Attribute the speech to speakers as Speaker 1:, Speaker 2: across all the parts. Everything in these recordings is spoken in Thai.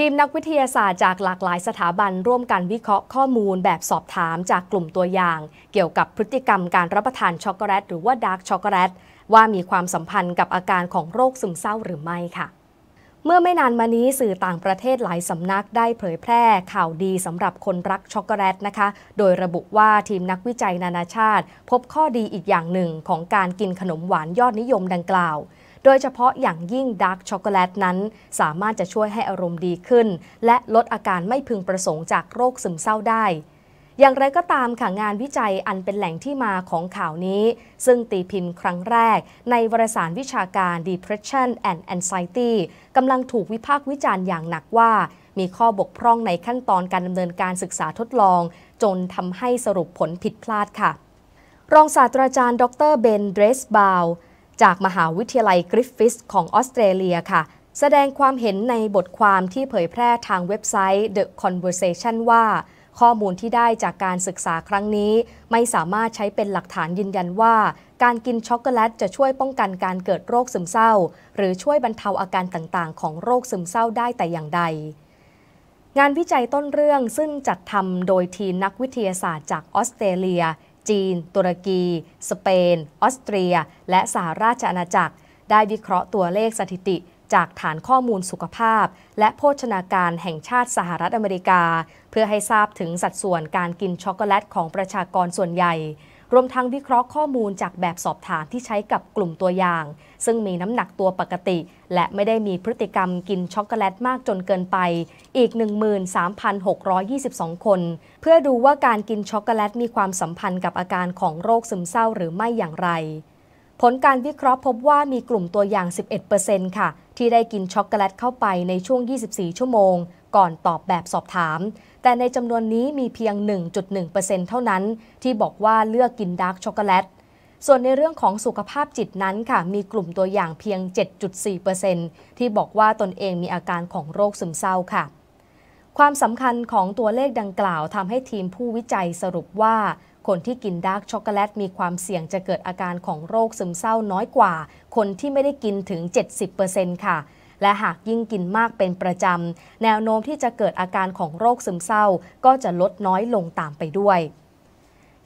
Speaker 1: ทีมนักวิทยาศาสตร์จากหลากหลายสถาบันร่วมกันวิเคราะห์ข้อมูลแบบสอบถามจากกลุ่มตัวอย่าง เกี่ยวกับพฤติกรรมการรับประทานช็อกโกแลตหรือว่าดาร์กช็อกโกแลตว่ามีความสัมพันธ์กับอาการของโรคซึมเศร้าหรือไม่ค่ะ เมื่อไม่นานมานี้สื่อต่างประเทศหลายสำนักได้เผยแพร่ ข่าวดีสำหรับคนรักช็อกโกแลตนะคะโดยระบุว่าทีมนักวิจัยนานาชาติ พบข้อดีอีกอย่างหนึ่งของการกินขนมหวานยอดนิยมดังกล่าวโดยเฉพาะอย่างยิ่งดาร์กช็อกโกแลตนั้น สามารถจะช่วยให้อารมณ์ดีขึ้น และลดอาการไม่พึงประสงค์จากโรคซึมเศร้าได้ อย่างไรก็ตามค่ะงานวิจัยอันเป็นแหล่งที่มาของข่าวนี้ ซึ่งตีพิมพ์ครั้งแรก ในวรารสารวิชาการ Depression and Anxiety กำลังถูกวิพากษ์วิจารณ์อย่างหนักว่า มีข้อบกพร่องในขั้นตอนการดำเนินการศึกษาทดลอง จนทำให้สรุปผลผิดพลาดค่ะ รองศาสตราจารย์ ดรเบนเดรสบาวจากมหาวิทยาลัยกริฟฟิสของออสเตรเลียค่ะ แสดงความเห็นในบทความที่เผยแพร่ทางเว็บไซต์ The Conversation ว่า ข้อมูลที่ได้จากการศึกษาครั้งนี้ ไม่สามารถใช้เป็นหลักฐานยืนยันว่า การกินช็อกโกแลตจะช่วยป้องกันการเกิดโรคซึมเศร้า หรือช่วยบรรเทาอาการต่างๆของโรคซึมเศร้าได้แต่อย่างใด งานวิจัยต้นเรื่องซึ่งจัดทำโดยทีมนักวิทยาศาสตร์จากออสเตรเลียจีน ตุรกี สเปน ออสเตรีย และสหราชอาณาจักร ได้วิเคราะห์ตัวเลขสถิติจากฐานข้อมูลสุขภาพ และโภชนาการแห่งชาติสหรัฐอเมริกา เพื่อให้ทราบถึงสัดส่วนการกินช็อกโกแลตของประชากรส่วนใหญ่รวมทั้งวิเคราะห์ข้อมูลจากแบบสอบถามที่ใช้กับกลุ่มตัวอย่าง ซึ่งมีน้ำหนักตัวปกติ และไม่ได้มีพฤติกรรมกินช็อกโกแลตมากจนเกินไป อีก 13,622 คน เพื่อดูว่าการกินช็อกโกแลตมีความสัมพันธ์กับอาการของโรคซึมเศร้าหรือไม่อย่างไร ผลการวิเคราะห์พบว่ามีกลุ่มตัวอย่าง 11%ค่ะ ที่ได้กินช็อกโกแลต เข้าไปในช่วง 24 ชั่วโมงก่อนตอบแบบสอบถาม แต่ในจำนวนนี้มีเพียง 1.1%เท่านั้นที่บอกว่าเลือกกินดาร์กช็อกโกแลต ส่วนในเรื่องของสุขภาพจิตนั้นค่ะ มีกลุ่มตัวอย่างเพียง 7.4%ที่บอกว่าตนเองมีอาการของโรคซึมเศร้าค่ะ ความสำคัญของตัวเลขดังกล่าวทำให้ทีมผู้วิจัยสรุปว่า คนที่กินดาร์กช็อกโกแลตมีความเสี่ยงจะเกิดอาการของโรคซึมเศร้าน้อยกว่า คนที่ไม่ได้กินถึง 70%ค่ะและหากยิ่งกินมากเป็นประจำแนวโน้มที่จะเกิดอาการของโรคซึมเศร้าก็จะลดน้อยลงตามไปด้วย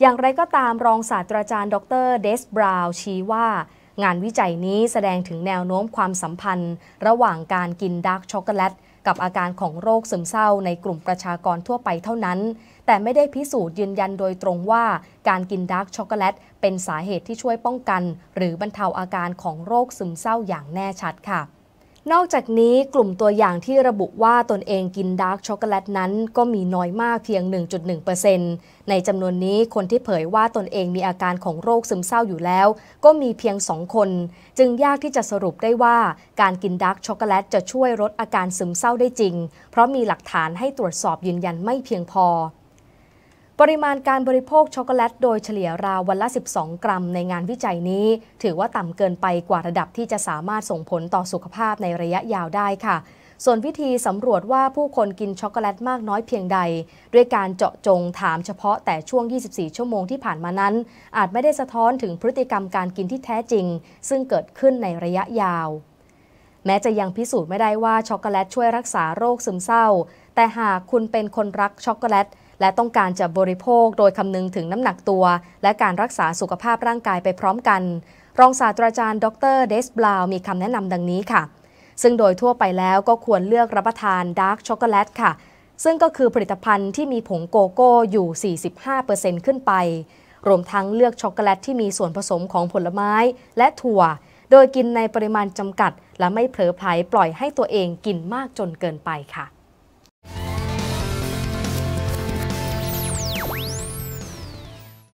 Speaker 1: อย่างไรก็ตามรองศาสตราจารย์ดรเดสบราวชี้ว่า งานวิจัยนี้แสดงถึงแนวโน้มความสัมพันธ์ ระหว่างการกินดาร์กช็อกโกแลต กับอาการของโรคซึมเศร้าในกลุ่มประชากรทั่วไปเท่านั้น แต่ไม่ได้พิสูจน์ยืนยันโดยตรงว่าการกินดาร์กช็อกโกแลต เป็นสาเหตุที่ช่วยป้องกัน หรือบรรเทาอาการของโรคซึมเศร้าอย่างแน่ชัดค่ะนอกจากนี้กลุ่มตัวอย่างที่ระบุว่าตนเองกินดาร์กช็อกโกแลตนั้นก็มีน้อยมากเพียง 1.1%ในจำนวนนี้คนที่เผยว่าตนเองมีอาการของโรคซึมเศร้าอยู่แล้วก็มีเพียง 2 คน จึงยากที่จะสรุปได้ว่าการกินดาร์กช็อกโกแลตจะช่วยลดอาการซึมเศร้าได้จริง เพราะมีหลักฐานให้ตรวจสอบยืนยันไม่เพียงพอปริมาณการบริโภคช็อกโกแลตโดยเฉลี่ยราววันละ 12 กรัมในงานวิจัยนี้ ถือว่าต่ำเกินไปกว่าระดับที่จะสามารถส่งผลต่อสุขภาพในระยะยาวได้ค่ะ ส่วนวิธีสำรวจว่าผู้คนกินช็อกโกแลตมากน้อยเพียงใด ด้วยการเจาะจงถามเฉพาะแต่ช่วง 24 ชั่วโมงที่ผ่านมานั้น อาจไม่ได้สะท้อนถึงพฤติกรรมการกินที่แท้จริง ซึ่งเกิดขึ้นในระยะยาว แม้จะยังพิสูจน์ไม่ได้ว่าช็อกโกแลต ช่วยรักษาโรคซึมเศร้าแต่หากคุณเป็นคนรักช็อกโกแลต และต้องการจะบริโภคโดยคำนึงถึงน้ำหนักตัว และการรักษาสุขภาพร่างกายไปพร้อมกัน รองศาสตราจารย์ดรเดสบลาวมีคำแนะนำดังนี้ค่ะ ซึ่งโดยทั่วไปแล้วก็ควรเลือกรับประทานดาร์กช็อกโกแลตค่ะ ซึ่งก็คือผลิตภัณฑ์ที่มีผงโกโก้อยู่ 45%ขึ้นไป รวมทั้งเลือกช็อกโกแลต ที่มีส่วนผสมของผลไม้และถั่ว โดยกินในปริมาณจำกัด และไม่เผลอไผลปล่อยให้ตัวเองกินมากจนเกินไปค่ะ